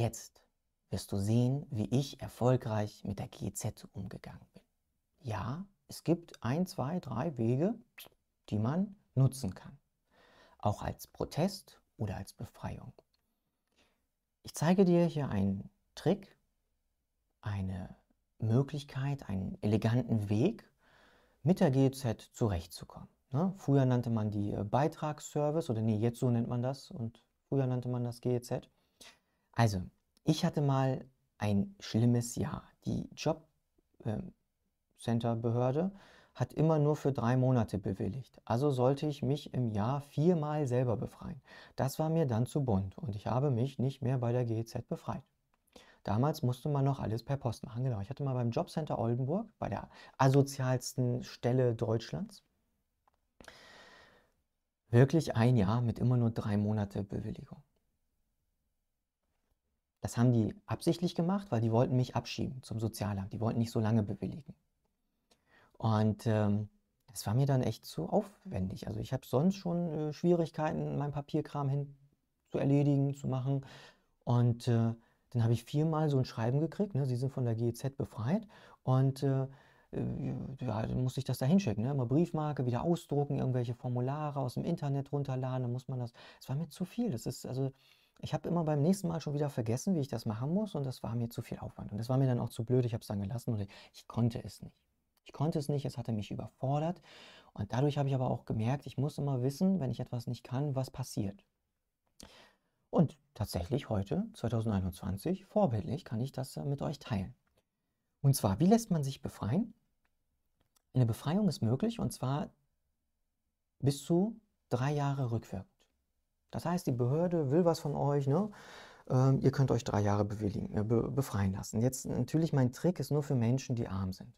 Jetzt wirst du sehen, wie ich erfolgreich mit der GEZ umgegangen bin. Ja, es gibt ein, zwei, drei Wege, die man nutzen kann. Auch als Protest oder als Befreiung. Ich zeige dir hier einen Trick, eine Möglichkeit, einen eleganten Weg, mit der GEZ zurechtzukommen. Ne? Früher nannte man die äh, Beitragsservice oder nee, jetzt so nennt man das und früher nannte man das GEZ. Also, ich hatte mal ein schlimmes Jahr. Die Jobcenter-Behörde ähm, hat immer nur für drei Monate bewilligt. Also sollte ich mich im Jahr viermal selber befreien. Das war mir dann zu bunt und ich habe mich nicht mehr bei der GEZ befreit. Damals musste man noch alles per Post machen. Genau, ich hatte mal beim Jobcenter Oldenburg, bei der asozialsten Stelle Deutschlands, wirklich ein Jahr mit immer nur drei Monate Bewilligung. Das haben die absichtlich gemacht, weil die wollten mich abschieben zum Sozialamt. Die wollten nicht so lange bewilligen. Und ähm, das war mir dann echt zu aufwendig. Also ich habe sonst schon äh, Schwierigkeiten, meinen Papierkram hin zu erledigen, zu machen. Und äh, dann habe ich viermal so ein Schreiben gekriegt, ne? sie sind von der GEZ befreit. Und äh, äh, ja, dann musste ich das da hinschicken. Ne? Immer Briefmarke, wieder ausdrucken, irgendwelche Formulare aus dem Internet runterladen, dann muss man das. Es war mir zu viel. Das ist, also, ich habe immer beim nächsten Mal schon wieder vergessen, wie ich das machen muss und das war mir zu viel Aufwand. Und das war mir dann auch zu blöd, ich habe es dann gelassen oder ich konnte es nicht. Ich konnte es nicht, es hatte mich überfordert und dadurch habe ich aber auch gemerkt, ich muss immer wissen, wenn ich etwas nicht kann, was passiert. Und tatsächlich heute, 2021, vorbildlich kann ich das äh, mit euch teilen. Und zwar, wie lässt man sich befreien? Eine Befreiung ist möglich und zwar bis zu drei Jahre rückwirkend. Das heißt, die Behörde will was von euch, ne? Ähm, ihr könnt euch drei Jahre äh, be befreien lassen. Jetzt natürlich mein Trick ist nur für Menschen, die arm sind.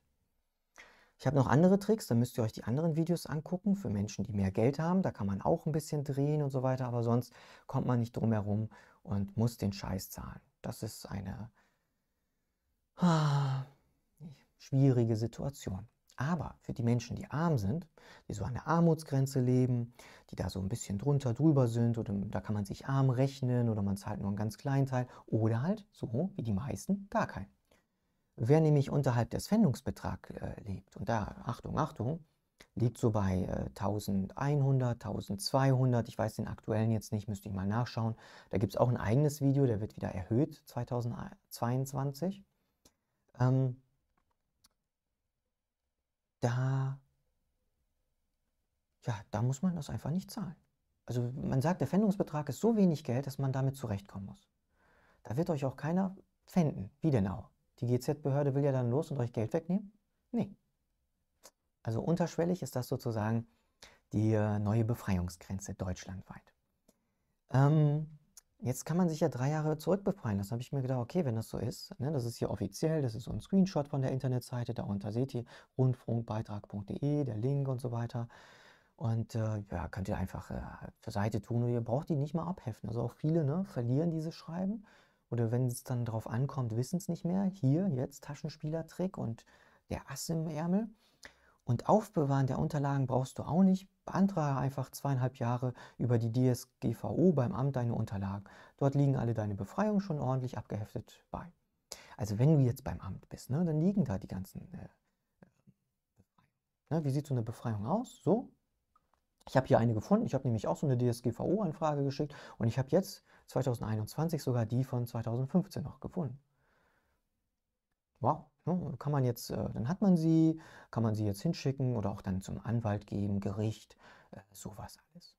Ich habe noch andere Tricks, da müsst ihr euch die anderen Videos angucken für Menschen, die mehr Geld haben. Da kann man auch ein bisschen drehen und so weiter, aber sonst kommt man nicht drum herum und muss den Scheiß zahlen. Das ist eine ah, schwierige Situation. Aber für die Menschen, die arm sind, die so an der Armutsgrenze leben, die da so ein bisschen drunter drüber sind oder da kann man sich arm rechnen oder man zahlt nur einen ganz kleinen Teil oder halt, so wie die meisten, gar keinen. Wer nämlich unterhalb des Fendungsbetrags äh, lebt, und da, Achtung, Achtung, liegt so bei äh, 1100, 1200, ich weiß den aktuellen jetzt nicht, müsste ich mal nachschauen. Da gibt es auch ein eigenes Video, der wird wieder erhöht 2022. Ähm, da, ja, da muss man das einfach nicht zahlen. Also man sagt, der Fändungsbetrag ist so wenig Geld, dass man damit zurechtkommen muss. Da wird euch auch keiner pfänden. Wie denn auch? Die GZ-Behörde will ja dann los und euch Geld wegnehmen? Nee. Also unterschwellig ist das sozusagen die äh, neue Befreiungsgrenze deutschlandweit. Ähm, Jetzt kann man sich ja drei Jahre zurückbefreien. Das habe ich mir gedacht, okay, wenn das so ist, ne, das ist hier offiziell, das ist so ein Screenshot von der Internetseite, darunter seht ihr rundfunkbeitrag.de, der Link und so weiter. Und äh, ja, könnt ihr einfach äh, Seite tun und ihr braucht die nicht mal abheften. Also auch viele ne, verlieren diese Schreiben oder wenn es dann darauf ankommt, wissen es nicht mehr. Hier, jetzt Taschenspielertrick und der Ass im Ärmel. Und Aufbewahren der Unterlagen brauchst du auch nicht. Beantrage einfach zweieinhalb Jahre über die DSGVO beim Amt deine Unterlagen. Dort liegen alle deine Befreiungen schon ordentlich abgeheftet bei. Also wenn du jetzt beim Amt bist, ne, dann liegen da die ganzen Äh, äh ne, wie sieht so eine Befreiung aus? So. Ich habe hier eine gefunden. Ich habe nämlich auch so eine DSGVO-Anfrage geschickt und ich habe jetzt 2021 sogar die von 2015 noch gefunden. Wow. Ne, kann man jetzt, äh, dann hat man sie, kann man sie jetzt hinschicken oder auch dann zum Anwalt geben, Gericht, äh, sowas alles.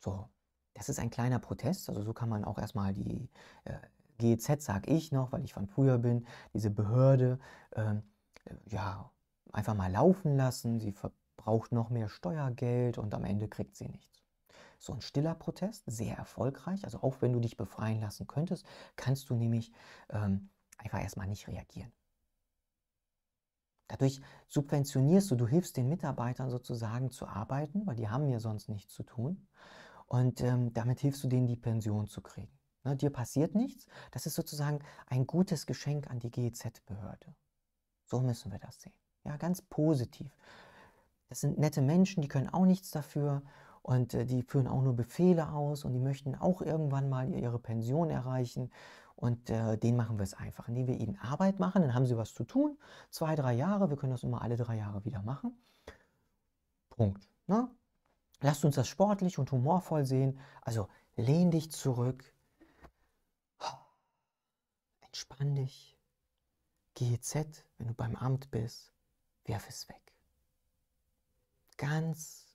So, das ist ein kleiner Protest, also so kann man auch erstmal die äh, GEZ, sag ich noch, weil ich von früher bin, diese Behörde, ähm, ja, einfach mal laufen lassen, sie verbraucht noch mehr Steuergeld und am Ende kriegt sie nichts. So ein stiller Protest, sehr erfolgreich, also auch wenn du dich befreien lassen könntest, kannst du nämlich ähm, einfach erstmal nicht reagieren. Dadurch subventionierst du, du hilfst den Mitarbeitern sozusagen zu arbeiten, weil die haben ja sonst nichts zu tun. Und ähm, damit hilfst du denen, die Pension zu kriegen. Ne, dir passiert nichts. Das ist sozusagen ein gutes Geschenk an die GEZ-Behörde. So müssen wir das sehen. Ja, ganz positiv. Das sind nette Menschen, die können auch nichts dafür und äh, die führen auch nur Befehle aus und die möchten auch irgendwann mal ihre Pension erreichen. Und äh, denen machen wir es einfach, indem wir ihnen Arbeit machen, dann haben sie was zu tun. Zwei, drei Jahre, wir können das immer alle drei Jahre wieder machen. Punkt. Ne? Lasst uns das sportlich und humorvoll sehen. Also lehn dich zurück, entspann dich. GEZ, wenn du beim Amt bist, werf es weg. Ganz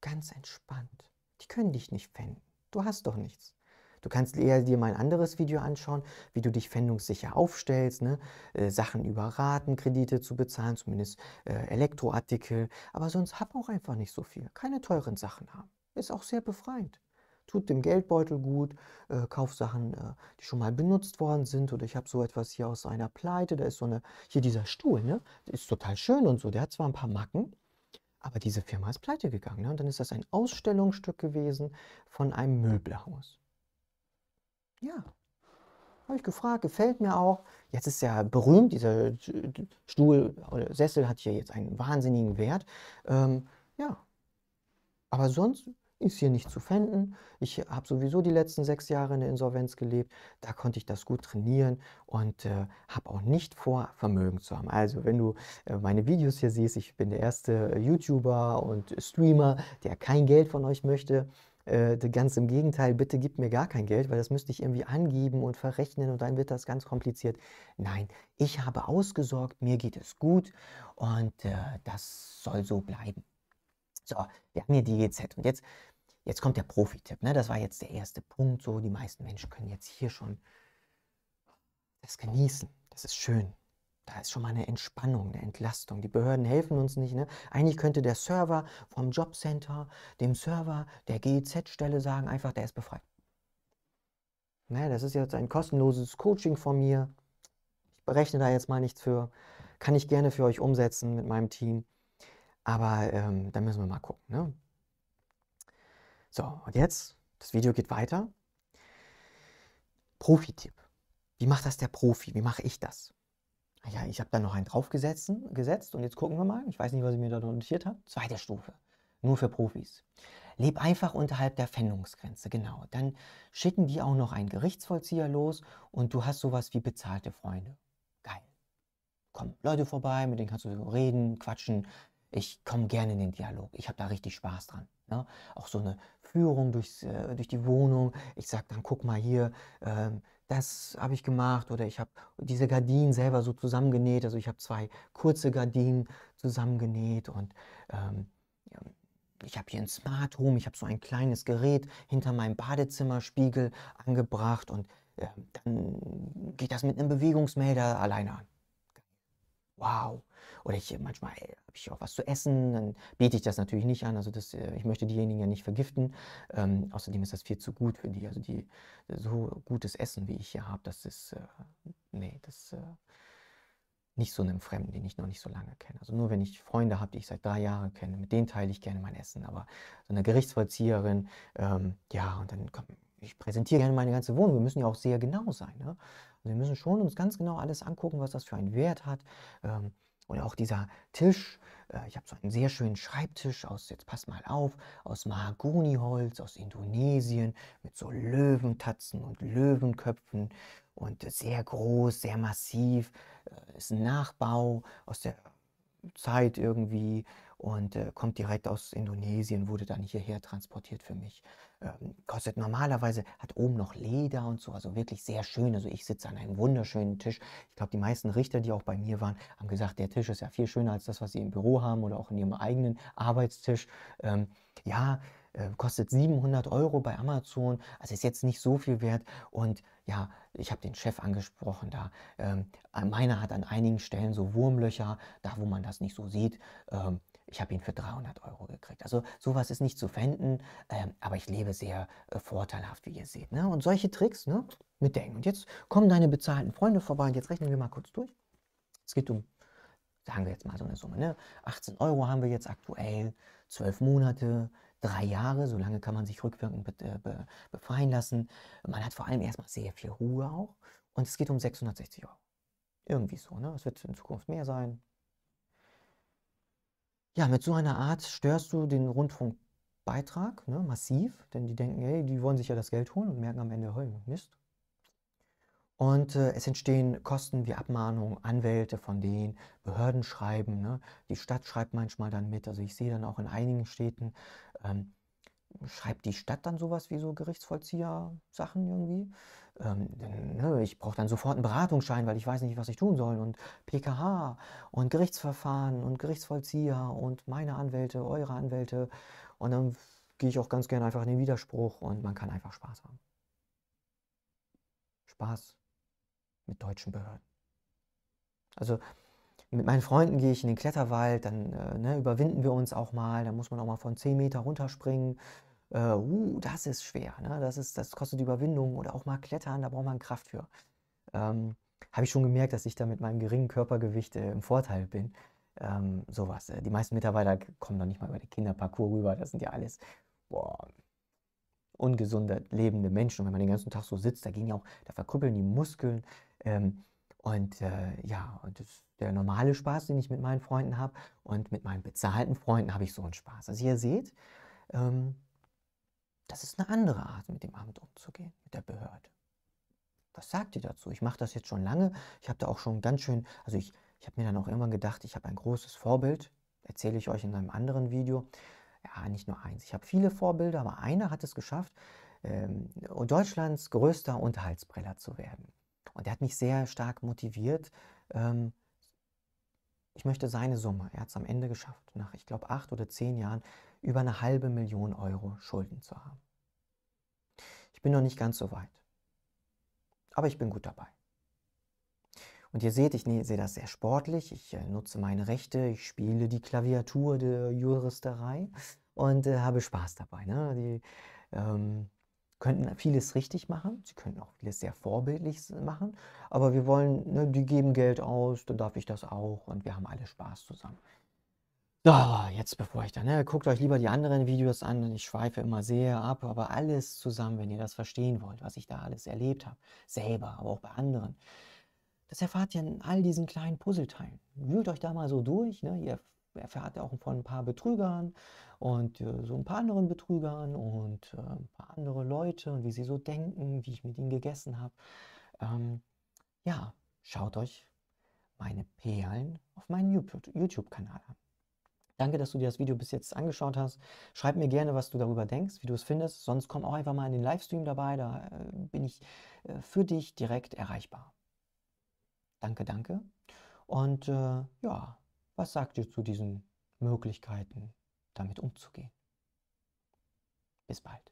Ganz entspannt. Die können dich nicht fänden. Du hast doch nichts. Du kannst eher dir mal ein anderes Video anschauen, wie du dich fändungssicher aufstellst, ne? äh, Sachen über Kredite zu bezahlen, zumindest äh, Elektroartikel. Aber sonst hab auch einfach nicht so viel. Keine teuren Sachen haben. Ist auch sehr befreiend. Tut dem Geldbeutel gut, äh, kauf Sachen, äh, die schon mal benutzt worden sind. Oder ich habe so etwas hier aus einer Pleite. Da ist so eine, hier dieser Stuhl, ne? ist total schön und so. Der hat zwar ein paar Macken, aber diese Firma ist pleite gegangen. Ne? Und dann ist das ein Ausstellungsstück gewesen von einem Möbelhaus. Ja, habe ich gefragt, gefällt mir auch. Jetzt ist ja berühmt, dieser Stuhl oder Sessel hat hier jetzt einen wahnsinnigen Wert. Ähm, ja, aber sonst ist hier nicht zu finden. Ich habe sowieso die letzten sechs Jahre in der Insolvenz gelebt. Da konnte ich das gut trainieren und äh, habe auch nicht vor, Vermögen zu haben. Also, wenn du äh, meine Videos hier siehst, ich bin der erste äh, YouTuber und Streamer, der kein Geld von euch möchte. Äh, ganz im Gegenteil, bitte gib mir gar kein Geld, weil das müsste ich irgendwie angeben und verrechnen und dann wird das ganz kompliziert. Nein, ich habe ausgesorgt, mir geht es gut und äh, das soll so bleiben. So, wir haben hier die GZ e und jetzt Jetzt kommt der Profi-Tipp. Ne? Das war jetzt der erste Punkt. So, die meisten Menschen können jetzt hier schon das genießen. Das ist schön. Da ist schon mal eine Entspannung, eine Entlastung. Die Behörden helfen uns nicht. Ne? Eigentlich könnte der Server vom Jobcenter, dem Server der GEZ-Stelle sagen, einfach, der ist befreit. Ne, das ist jetzt ein kostenloses Coaching von mir. Ich berechne da jetzt mal nichts für. Kann ich gerne für euch umsetzen mit meinem Team. Aber ähm, da müssen wir mal gucken. Ne? So, und jetzt, das Video geht weiter. Profi-Tipp. Wie macht das der Profi? Wie mache ich das? Ah ja, ich habe da noch einen draufgesetzt und jetzt gucken wir mal. Ich weiß nicht, was ich mir da notiert habe. Zweite Stufe. Nur für Profis. Leb einfach unterhalb der Pfändungsgrenze, genau. Dann schicken die auch noch einen Gerichtsvollzieher los und du hast sowas wie bezahlte Freunde. Geil. Kommen Leute vorbei, mit denen kannst du reden, quatschen, ich komme gerne in den Dialog. Ich habe da richtig Spaß dran. Ne? Auch so eine Führung durchs, äh, durch die Wohnung. Ich sage dann, guck mal hier, ähm, das habe ich gemacht oder ich habe diese Gardinen selber so zusammengenäht. Also ich habe zwei kurze Gardinen zusammengenäht und ähm, ich habe hier ein Smart Home, ich habe so ein kleines Gerät hinter meinem Badezimmerspiegel angebracht und äh, dann geht das mit einem Bewegungsmelder alleine an wow. Oder ich äh, manchmal äh, habe ich auch was zu essen, dann bete ich das natürlich nicht an. Also das, äh, ich möchte diejenigen ja nicht vergiften. Ähm, außerdem ist das viel zu gut für die. Also die so gutes Essen, wie ich hier habe, das ist äh, nee, das äh, nicht so einem Fremden, den ich noch nicht so lange kenne. Also nur wenn ich Freunde habe, die ich seit drei Jahren kenne, mit denen teile ich gerne mein Essen. Aber so eine Gerichtsvollzieherin, ähm, ja, und dann kommt ich präsentiere gerne meine ganze Wohnung. Wir müssen ja auch sehr genau sein. Ne? Also wir müssen schon uns ganz genau alles angucken, was das für einen Wert hat. Ähm, oder auch dieser Tisch. Äh, ich habe so einen sehr schönen Schreibtisch aus, jetzt passt mal auf, aus Mahagoniholz, aus Indonesien, mit so Löwentatzen und Löwenköpfen. Und sehr groß, sehr massiv. Äh, ist ein Nachbau aus der Zeit irgendwie und äh, kommt direkt aus Indonesien, wurde dann hierher transportiert für mich. Ähm, kostet normalerweise, hat oben noch Leder und so, also wirklich sehr schön. Also ich sitze an einem wunderschönen Tisch. Ich glaube, die meisten Richter, die auch bei mir waren, haben gesagt, der Tisch ist ja viel schöner als das, was sie im Büro haben oder auch in ihrem eigenen Arbeitstisch. Ähm, ja, äh, kostet 700 Euro bei Amazon, also ist jetzt nicht so viel wert. Und ja, ich habe den Chef angesprochen da. Ähm, meiner hat an einigen Stellen so Wurmlöcher, da wo man das nicht so sieht. Ähm, ich habe ihn für 300 Euro gekriegt. Also sowas ist nicht zu fänden, ähm, aber ich lebe sehr äh, vorteilhaft, wie ihr seht. Ne? Und solche Tricks ne, mitdenken. Und jetzt kommen deine bezahlten Freunde vorbei und jetzt rechnen wir mal kurz durch. Es geht um, sagen wir jetzt mal so eine Summe, ne? 18 Euro haben wir jetzt aktuell, 12 Monate, drei Jahre, so lange kann man sich rückwirkend be äh, be befreien lassen. Man hat vor allem erstmal sehr viel Ruhe auch und es geht um 660 Euro. Irgendwie so, ne? Es wird in Zukunft mehr sein, ja, mit so einer Art störst du den Rundfunkbeitrag ne, massiv, denn die denken, ey, die wollen sich ja das Geld holen und merken am Ende, hey, Mist. Und äh, es entstehen Kosten wie Abmahnungen, Anwälte von denen, Behörden schreiben, ne? die Stadt schreibt manchmal dann mit. Also ich sehe dann auch in einigen Städten, ähm, schreibt die Stadt dann sowas wie so Gerichtsvollzieher-Sachen irgendwie? Ähm, ne, ich brauche dann sofort einen Beratungsschein, weil ich weiß nicht, was ich tun soll. Und PKH und Gerichtsverfahren und Gerichtsvollzieher und meine Anwälte, eure Anwälte. Und dann gehe ich auch ganz gerne einfach in den Widerspruch und man kann einfach Spaß haben. Spaß mit deutschen Behörden. Also mit meinen Freunden gehe ich in den Kletterwald, dann äh, ne, überwinden wir uns auch mal, dann muss man auch mal von 10 Meter runterspringen. Äh, uh, das ist schwer, ne? das, ist, das kostet Überwindung oder auch mal klettern, da braucht man Kraft für. Ähm, Habe ich schon gemerkt, dass ich da mit meinem geringen Körpergewicht äh, im Vorteil bin. Ähm, sowas. Äh, die meisten Mitarbeiter kommen noch nicht mal über den Kinderparcours rüber, das sind ja alles boah, ungesunde, lebende Menschen. Und wenn man den ganzen Tag so sitzt, da gehen ja auch, da verkrüppeln die Muskeln. Ähm, und äh, ja, und das ist der normale Spaß, den ich mit meinen Freunden habe. Und mit meinen bezahlten Freunden habe ich so einen Spaß. Also ihr seht, ähm, das ist eine andere Art, mit dem Amt umzugehen, mit der Behörde. Was sagt ihr dazu? Ich mache das jetzt schon lange. Ich habe da auch schon ganz schön, also ich, ich habe mir dann auch immer gedacht, ich habe ein großes Vorbild. Erzähle ich euch in einem anderen Video. Ja, nicht nur eins. Ich habe viele Vorbilder, aber einer hat es geschafft, ähm, Deutschlands größter Unterhaltsprälat zu werden. Und er hat mich sehr stark motiviert. Ähm, ich möchte seine Summe, er hat es am Ende geschafft, nach, ich glaube, acht oder zehn Jahren über eine halbe Million Euro Schulden zu haben. Ich bin noch nicht ganz so weit, aber ich bin gut dabei. Und ihr seht, ich ne-, sehe das sehr sportlich, ich äh, nutze meine Rechte, ich spiele die Klaviatur der Juristerei und äh, habe Spaß dabei. Ne? Die, ähm, könnten vieles richtig machen, sie könnten auch vieles sehr vorbildlich machen, aber wir wollen, ne, die geben Geld aus, dann darf ich das auch und wir haben alle Spaß zusammen. So, jetzt bevor ich dann, ne, guckt euch lieber die anderen Videos an, ich schweife immer sehr ab, aber alles zusammen, wenn ihr das verstehen wollt, was ich da alles erlebt habe, selber, aber auch bei anderen. Das erfahrt ihr in all diesen kleinen Puzzleteilen. Wühlt euch da mal so durch, ne? ihr er erfährt er auch von ein paar Betrügern und äh, so ein paar anderen Betrügern und äh, ein paar andere Leute und wie sie so denken, wie ich mit ihnen gegessen habe. Ähm, ja, schaut euch meine Perlen auf meinem YouTube-Kanal an. Danke, dass du dir das Video bis jetzt angeschaut hast. Schreib mir gerne, was du darüber denkst, wie du es findest. Sonst komm auch einfach mal in den Livestream dabei. Da äh, bin ich äh, für dich direkt erreichbar. Danke, danke. Und äh, ja. Was sagt ihr zu diesen Möglichkeiten, damit umzugehen? Bis bald.